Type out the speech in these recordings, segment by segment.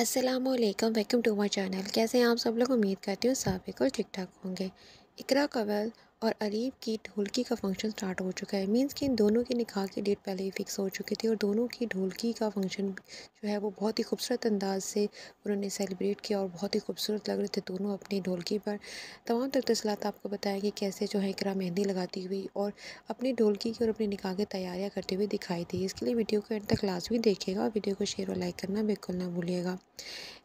अस्सलाम वालेकुम welcome to my channel कैसे हैं आप सब लोग उम्मीद करती हूँ सब बिल्कुल ठीक ठाक होंगे इकरा कवल और अलीब की ढोलकी का फंक्शन स्टार्ट हो चुका है मींस कि इन दोनों के निकाह की डेट पहले ही फ़िक्स हो चुकी थी और दोनों की ढोलकी का फंक्शन जो है वो बहुत ही खूबसूरत अंदाज से उन्होंने सेलिब्रेट किया और बहुत ही खूबसूरत लग रहे थे दोनों अपनी ढोलकी पर तमाम तर तसलात आपको कि कैसे जो है इकरा मेहंदी लगाती हुई और अपनी ढोलकी की और अपने निकाह की तैयारियाँ करते हुए दिखाई दी इसके लिए वीडियो को एंड तक लाजमी देखिएगा और वीडियो को शेयर और लाइक करना बिल्कुल ना भूलिएगा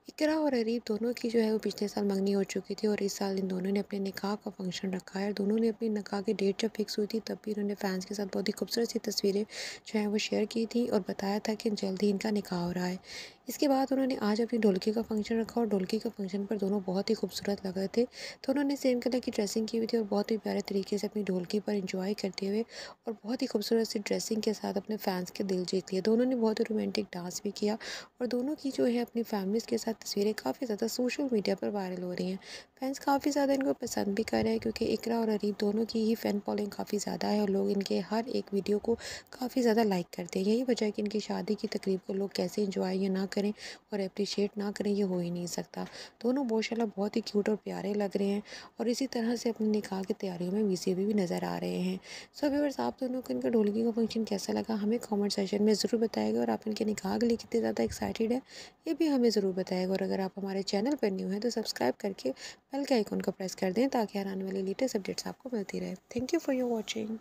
इकरा और अरीब दोनों की जो है वो पिछले साल मंगनी हो चुकी थी और इस साल इन दोनों ने अपने निकाह का फंक्शन रखा है और दोनों ने अपनी निकाह की डेट जब फिक्स हुई थी तब भी इन्होंने फैंस के साथ बहुत ही खूबसूरत सी तस्वीरें जो हैं वो शेयर की थी और बताया था कि जल्द ही इनका निकाह हो रहा है इसके बाद उन्होंने आज अपनी ढोलकी का फंक्शन रखा और ढोलकी का फंक्शन पर दोनों बहुत ही खूबसूरत लग रहे थे तो उन्होंने सेम कलर की ड्रेसिंग की हुई थी और बहुत ही प्यारे तरीके से अपनी ढोलकी पर इंजॉय करते हुए और बहुत ही खूबसूरत सी ड्रेसिंग के साथ अपने फैंस के दिल जीत लिए दोनों ने बहुत ही रोमांटिक डांस भी किया और दोनों की जो है अपनी फैमिलीज़ के साथ तस्वीरें काफ़ी ज़्यादा सोशल मीडिया पर वायरल हो रही हैं फैंस काफ़ी ज़्यादा इनको पसंद भी कर रहे हैं क्योंकि इकरा और अरीब दोनों की ही फ़ैन फॉलोइंग काफ़ी ज़्यादा है और लोग इनके हर एक वीडियो को काफ़ी ज़्यादा लाइक करते हैं यही वजह है कि इनकी शादी की तकरीब को लोग कैसे इंजॉय या ना करें और अप्रिशिएट ना करें ये हो ही नहीं सकता दोनों माशा बहुत ही क्यूट और प्यारे लग रहे हैं और इसी तरह से अपने निकाह की तैयारियों में वीसी भी, भी नज़र आ रहे हैं सो व्यवर्स आप दोनों को इनका ढोलकी का फंक्शन कैसा लगा हमें कॉमेंट सेशन में ज़रूर बताएगा और आप इनके निकाह के लिए कितने ज़्यादा एक्साइटेड है ये भी हमें ज़रूर बताएगा जाएगा और अगर आप हमारे चैनल पर न्यू हैं तो सब्सक्राइब करके बेल के आइकॉन को प्रेस कर दें ताकि हर आने वाले लेटेस्ट अपडेट्स आपको मिलती रहे thank you for your watching